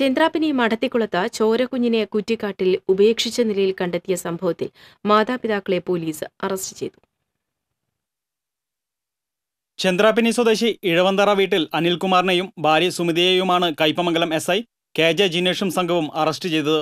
ചെന്ത്രാപ്പിനി മഠത്തിക്കുളത്ത് ചോരക്കുഞ്ഞിനെ കുറ്റിക്കാട്ടിൽ ഉപേക്ഷിച്ച നിലയിൽ കണ്ടെത്തിയ സംഭവത്തിൽ മാതാപിതാക്കളെ പോലീസ് അറസ്റ്റ് ചെയ്തു ചന്ദ്രാപിനി സ്വദേശി ഇഴവന്തറ വീട്ടിൽ അനിൽകുമാറിനെയും ഭാര്യ സുമിതയെയുമാണ് Kaipamangalam S I K J ജിനേഷും സംഘവും അറസ്റ്റ് ചെയ്തത്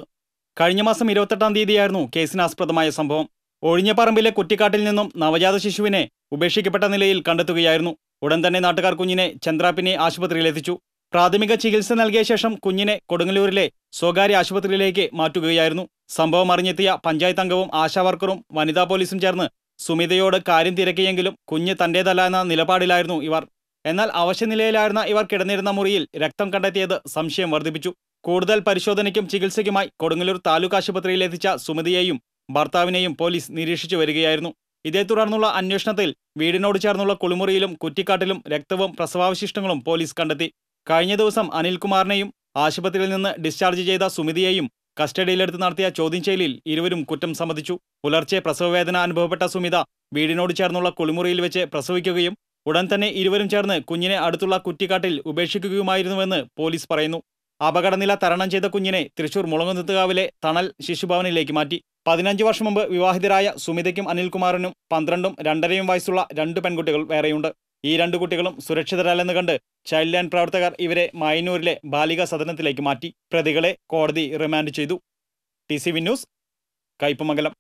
കഴിഞ്ഞ മാസം ഇരുപത്തെട്ടാം തീയതിയായിരുന്നു കേസിനാസ്പദമായ സംഭവം ഒഴിഞ്ഞപ്പറമ്പിലെ കുറ്റിക്കാട്ടിൽ നിന്നും നവജാത ശിശുവിനെ ഉപേക്ഷിക്കപ്പെട്ട നിലയിൽ കണ്ടെത്തുകയായിരുന്നു ഉടൻ തന്നെ നാട്ടുകാർ കുഞ്ഞിനെ ആശുപത്രിയിൽ ആശുപത്രിയിലെത്തിച്ചു പ്രാഥമിക ചികിത്സ നൽകിയ ശേഷം കുഞ്ഞിനെ കൊടുങ്ങല്ലൂരിലെ സ്വകാര്യ ആശുപത്രിയിലേക്ക് മാറ്റുകയായിരുന്നു സംഭവം അറിഞ്ഞെത്തിയ പഞ്ചായത്ത് അംഗവും ആശാവർക്കറും വനിതാ പോലീസും ചേർന്ന് സുമിതയോട് കാര്യം തിരക്കിയെങ്കിലും കുഞ്ഞ് തന്റേതല്ല എന്ന നിലപാടിലായിരുന്നു ഇവർ എന്നാൽ അവശനിലയിലായിരുന്ന ഇവർ കിടന്നിരുന്ന മുറിയിൽ രക്തം കണ്ടെത്തിയത് സംശയം വർദ്ധിപ്പിച്ചു കൂടുതൽ പരിശോധനയ്ക്കും ചികിത്സയ്ക്കുമായി കൊടുങ്ങല്ലൂർ താലൂക്ക് ആശുപത്രിയിൽ എത്തിച്ച സുമിതയെയും ഭർത്താവിനെയും പോലീസ് നിരീക്ഷിച്ചു വരികയായിരുന്നു ഇതേ തുടർന്നുള്ള അന്വേഷണത്തിൽ വീടിനോട് ചേർന്നുള്ള കുളിമുറിയിലും കുറ്റിക്കാട്ടിലും രക്തവും പ്രസവാവശിഷ്ടങ്ങളും പോലീസ് കണ്ടെത്തി കഴിഞ്ഞ ദിവസം അനിൽകുമാറിനെയും ആശുപത്രിയിൽ നിന്ന് ഡിസ്ചാർജ് ചെയ്ത സുമിതിയെയും കസ്റ്റഡിയിലെടുത്ത് നടത്തിയ ചോദ്യം ചെയ്യലിൽ ഇരുവരും കുറ്റം സമ്മതിച്ചു പുലർച്ചെ പ്രസവവേദന അനുഭവപ്പെട്ട സുമിത വീടിനോട് ചേർന്നുള്ള കുളിമുറിയിൽ വെച്ച് പ്രസവിക്കുകയും ഉടൻ തന്നെ ഇരുവരും ചേർന്ന് കുഞ്ഞിനെ അടുത്തുള്ള കുറ്റിക്കാട്ടിൽ ഉപേക്ഷിക്കുകയുമായിരുന്നുവെന്ന് പോലീസ് പറയുന്നു അപകടനില തരണം ചെയ്ത കുഞ്ഞിനെ തൃശൂർ മുളങ്ങുനിത്തുകാവിലെ തണൽ ശിശുഭവനിലേക്ക് മാറ്റി പതിനഞ്ച് വർഷം മുമ്പ് വിവാഹിതരായ സുമിതയ്ക്കും അനിൽകുമാറിനും പന്ത്രണ്ടും രണ്ടരയും വയസ്സുള്ള രണ്ട് പെൺകുട്ടികൾ വേറെയുണ്ട് ഈ രണ്ട് കുട്ടികളും സുരക്ഷിതരല്ലെന്ന് കണ്ട് ചൈൽഡ് ലൈൻ പ്രവർത്തകർ ഇവരെ മൈനൂരിലെ ബാലിക സദനത്തിലേക്ക് മാറ്റി പ്രതികളെ കോടതി റിമാൻഡ് ചെയ്തു T C V news news Kaipamangalam